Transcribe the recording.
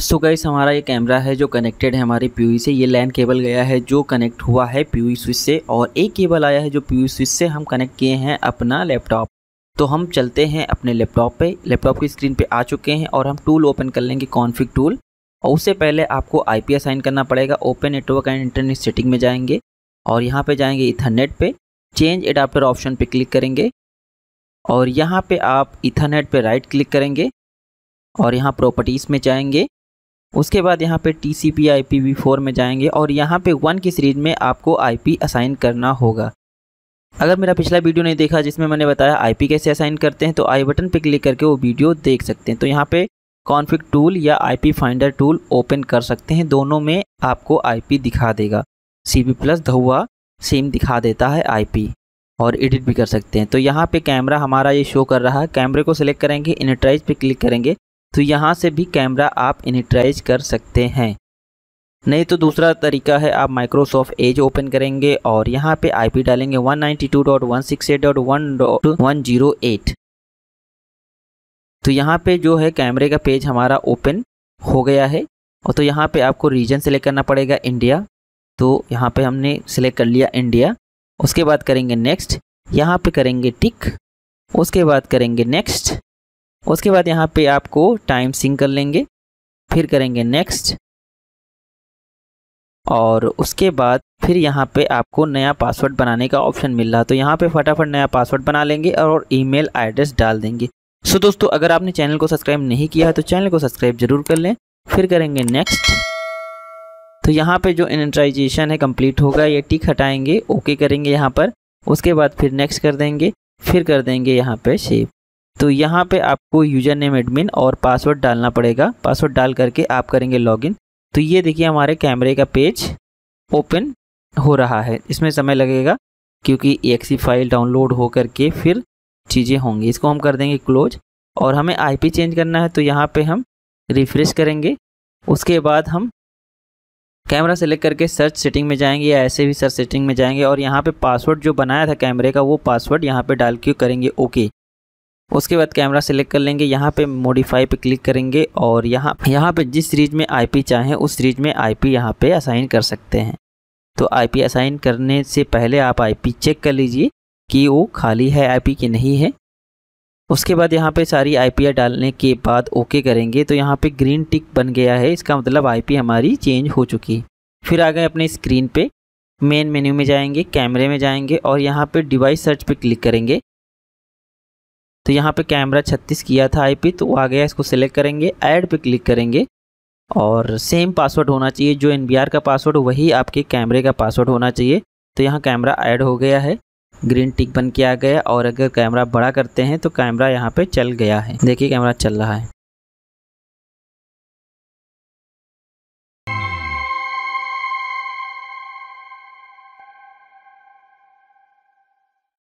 सो so guys हमारा ये camera है जो कनेक्टेड है हमारे पी से ये लैन केबल गया है जो कनेक्ट हुआ है पी स्विच से और एक केबल आया है जो पी स्विच से हम कनेक्ट किए हैं अपना लैपटॉप तो हम चलते हैं अपने लैपटॉप पे लैपटॉप की स्क्रीन पे आ चुके हैं और हम टूल ओपन कर लेंगे कॉन्फ़िग टूल और उससे पहले आपको आई पी साइन करना पड़ेगा open network and internet setting में जाएंगे और यहाँ पर जाएंगे इथरनेट पर चेंज एडाप्टर ऑप्शन पर क्लिक करेंगे और यहाँ पर आप इथरनेट पर राइट क्लिक करेंगे और यहाँ प्रॉपर्टीज़ में जाएंगे उसके बाद यहाँ पे टी सी पी में जाएंगे और यहाँ पे वन की सीरीज में आपको आई असाइन करना होगा अगर मेरा पिछला वीडियो नहीं देखा जिसमें मैंने बताया आईपी कैसे असाइन करते हैं तो आई बटन पे क्लिक करके वो वीडियो देख सकते हैं तो यहाँ पे कॉन्फ्लिक टूल या आईपी फाइंडर टूल ओपन कर सकते हैं दोनों में आपको आईपी दिखा देगा सी बी प्लस धुआ सेम दिखा देता है आईपी और एडिट भी कर सकते हैं तो यहाँ पर कैमरा हमारा ये शो कर रहा है कैमरे को सिलेक्ट करेंगे इनट्राइज पे क्लिक करेंगे तो यहाँ से भी कैमरा आप इनिट्राइज कर सकते हैं नहीं तो दूसरा तरीका है आप माइक्रोसॉफ्ट एज ओपन करेंगे और यहाँ पे आईपी डालेंगे 192.168.1.108 तो यहाँ पे जो है कैमरे का पेज हमारा ओपन हो गया है और तो यहाँ पे आपको रीजन सेलेक्ट करना पड़ेगा इंडिया तो यहाँ पे हमने सेलेक्ट कर लिया इंडिया उसके बाद करेंगे नेक्स्ट यहाँ पे करेंगे टिक उसके बाद करेंगे नेक्स्ट उसके बाद यहाँ पे आपको टाइम सिंक कर लेंगे फिर करेंगे नेक्स्ट और उसके बाद फिर यहाँ पे आपको नया पासवर्ड बनाने का ऑप्शन मिल रहा तो यहाँ पे फटाफट नया पासवर्ड बना लेंगे और ईमेल एड्रेस डाल देंगे सो so दोस्तों अगर आपने चैनल को सब्सक्राइब नहीं किया है तो चैनल को सब्सक्राइब जरूर कर लें फिर करेंगे नेक्स्ट तो यहाँ पे जो इनट्राइजेशन है कंप्लीट होगा ये टिक हटाएंगे ओके करेंगे यहाँ पर उसके बाद फिर नेक्स्ट कर देंगे फिर कर देंगे यहाँ पे शेप तो यहाँ पे आपको यूजर नेम एडमिन और पासवर्ड डालना पड़ेगा पासवर्ड डाल करके आप करेंगे लॉगिन तो ये देखिए हमारे कैमरे का पेज ओपन हो रहा है इसमें समय लगेगा क्योंकि एक्सी फाइल डाउनलोड हो करके फिर चीज़ें होंगी इसको हम कर देंगे क्लोज और हमें आईपी चेंज करना है तो यहाँ पे हम रिफ्रेश करेंगे उसके बाद हम कैमरा सेलेक्ट करके सर्च सेटिंग में जाएंगे या ऐसे भी सर्च सेटिंग में जाएंगे और यहाँ पे पासवर्ड जो बनाया था कैमरे का वो पासवर्ड यहाँ पे डाल के करेंगे ओके उसके बाद कैमरा सेलेक्ट कर लेंगे यहाँ पे मॉडिफाई पे क्लिक करेंगे और यहाँ यहाँ पे जिस सीरीज में आईपी चाहें उस सीरीज में आईपी यहाँ पर असाइन कर सकते हैं तो आईपी असाइन करने से पहले आप आईपी चेक कर लीजिए कि वो खाली है आईपी कि नहीं है उसके बाद यहाँ पे सारी आई डालने के बाद ओके करेंगे तो यहाँ पर ग्रीन टिक बन गया है इसका मतलब आई हमारी चेंज हो चुकी है फिर आ गए अपने स्क्रीन पर मेन मेन्यू में जाएंगे कैमरे में जाएंगे और यहाँ पे डिवाइस सर्च पे क्लिक करेंगे तो यहाँ पे कैमरा 36 किया था आईपी तो वो आ गया इसको सिलेक्ट करेंगे ऐड पे क्लिक करेंगे और सेम पासवर्ड होना चाहिए जो एन का पासवर्ड वही आपके कैमरे का पासवर्ड होना चाहिए तो यहाँ कैमरा ऐड हो गया है ग्रीन टिक बन के आ गया और अगर कैमरा बड़ा करते हैं तो कैमरा यहाँ पे चल गया है देखिए कैमरा चल रहा है